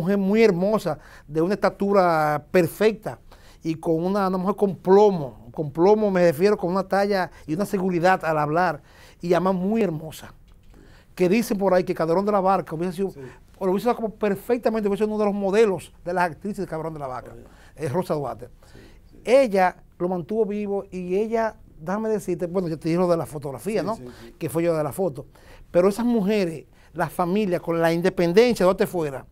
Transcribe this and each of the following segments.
mujer muy hermosa, de una estatura perfecta y con una, mujer con plomo. Con plomo me refiero con una talla y una seguridad al hablar. Y además muy hermosa. Que dicen por ahí que Cabrón de la Barca hubiese sido, lo hubiese como perfectamente, hubiese sido uno de los modelos de las actrices de Cabrón de la Vaca, es eh, Rosa Duarte. Ella lo mantuvo vivo y ella, déjame decirte, bueno, yo te dije lo de la fotografía, ¿no? Que fue yo de la foto. Pero esas mujeres, las familias, con la independencia, de donde fuera,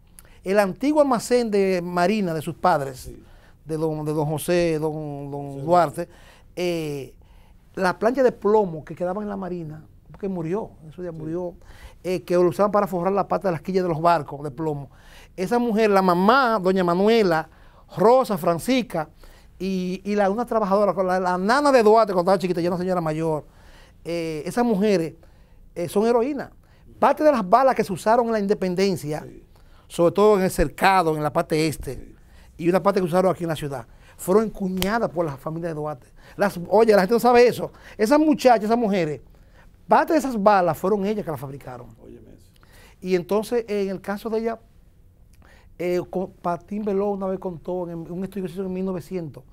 el antiguo almacén de Marina, de sus padres, de, don, de, don, José, don, don Duarte, eh, la plancha de plomo que quedaba en la Marina, porque murió, eso ya murió, eh, que lo usaban para forrar la pata de las quillas de los barcos de plomo. Esa mujer, la mamá, doña Manuela, Rosa, Francisca, y, y la, una trabajadora, la, nana de Duarte cuando estaba chiquita, ya una señora mayor, eh, esas mujeres son heroínas. Parte de las balas que se usaron en la independencia sobre todo en el cercado, en la parte este, y una parte que usaron aquí en la ciudad, fueron cuñadas por las familias de Duarte. Las, oye, la gente no sabe eso. Esas muchachas, esas mujeres, parte de esas balas fueron ellas que las fabricaron. Y entonces, en el caso de ella, eh, Patín Veló una vez contó en un estudio que se hizo en 1900.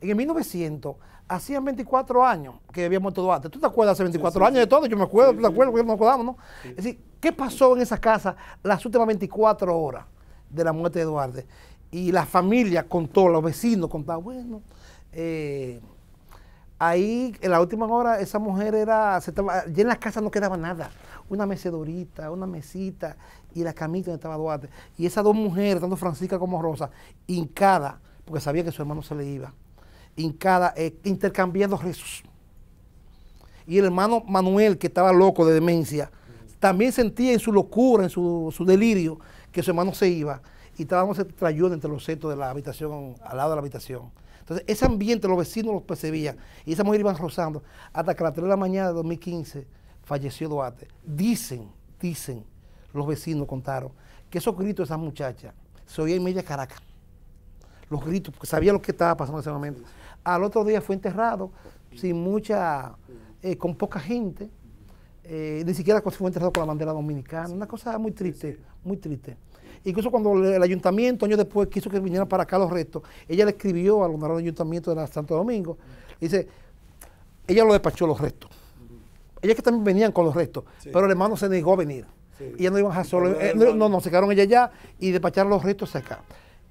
En el 1900, hacían 24 años que había muerto Duarte. ¿Tú te acuerdas hace 24 años de todo? Yo me acuerdo, tú te acuerdas, porque nos acordamos, ¿no? Es ¿Qué pasó en esa casa las últimas 24 horas de la muerte de Duarte? Y la familia contó, los vecinos contaban, bueno, eh, ahí en la última hora esa mujer era, ya en la casa no quedaba nada, una mecedorita, una mesita y la camita donde estaba Duarte. Y esas dos mujeres, tanto Francisca como Rosa, hincada, porque sabía que su hermano se le iba, hincada, eh, intercambiando rezos. Y el hermano Manuel, que estaba loco de demencia, también sentía en su locura, en su, delirio, que su hermano se iba y estábamos trayendo entre los setos de la habitación, al lado de la habitación. Entonces, ese ambiente, los vecinos los percibían y esa mujer iban rozando. Hasta que a las 3 de la mañana de 2015 falleció Duarte. Dicen, dicen, los vecinos contaron que esos gritos de esa muchacha se oían en media Caracas. Los gritos, porque sabía lo que estaba pasando en ese momento. Al otro día fue enterrado, sin mucha, eh, con poca gente, eh, ni siquiera fue enterrado con la bandera dominicana, una cosa muy triste, muy triste. Incluso cuando el ayuntamiento, años después, quiso que vinieran para acá los restos, ella le escribió al honorable ayuntamiento de Santo Domingo, dice, ella lo despachó los restos. ella que también venían con los restos, pero el hermano se negó a venir. Y ella no iban a solo. Eh, no, no, se quedaron ella ya y despacharon los restos acá.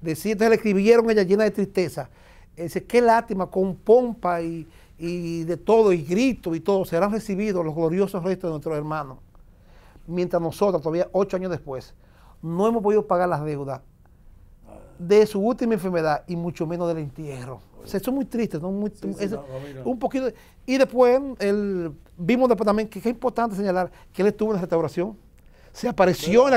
entonces le escribieron ella llena de tristeza. Dice, qué lástima, con pompa y, y de todo, y grito y todo, serán recibidos los gloriosos restos de nuestros hermanos. Mientras nosotros, todavía ocho años después, no hemos podido pagar las deudas de su última enfermedad y mucho menos del entierro. O sea, eso es muy triste, un poquito. y después el, vimos también que, que, es importante señalar que él estuvo en la restauración, se apareció en la